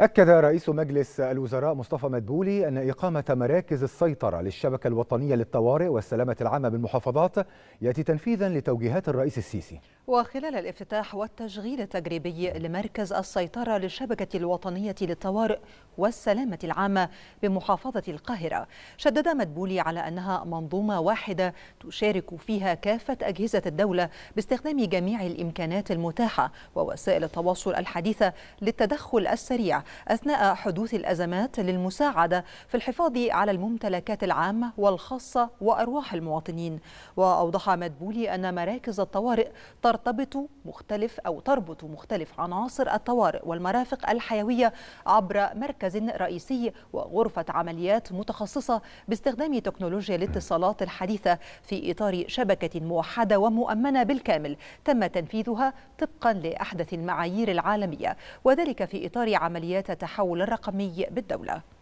أكد رئيس مجلس الوزراء مصطفى مدبولي أن إقامة مراكز السيطرة للشبكة الوطنية للطوارئ والسلامة العامة بالمحافظات يأتي تنفيذا لتوجيهات الرئيس السيسي وخلال الافتتاح والتشغيل التجريبي لمركز السيطرة للشبكة الوطنية للطوارئ والسلامة العامة بمحافظة القاهرة شدد مدبولي على أنها منظومة واحدة تشارك فيها كافة أجهزة الدولة باستخدام جميع الإمكانات المتاحة ووسائل التواصل الحديثة للتدخل السريع أثناء حدوث الأزمات للمساعدة في الحفاظ على الممتلكات العامة والخاصة وأرواح المواطنين وأوضح مدبولي أن مراكز الطوارئ ترتبط مختلف أو تربط مختلف عناصر الطوارئ والمرافق الحيوية عبر مركز رئيسي وغرفة عمليات متخصصة باستخدام تكنولوجيا الاتصالات الحديثة في إطار شبكة موحدة ومؤمنة بالكامل تم تنفيذها طبقا لأحدث المعايير العالمية وذلك في إطار عمليات عمليات التحول الرقمي بالدولة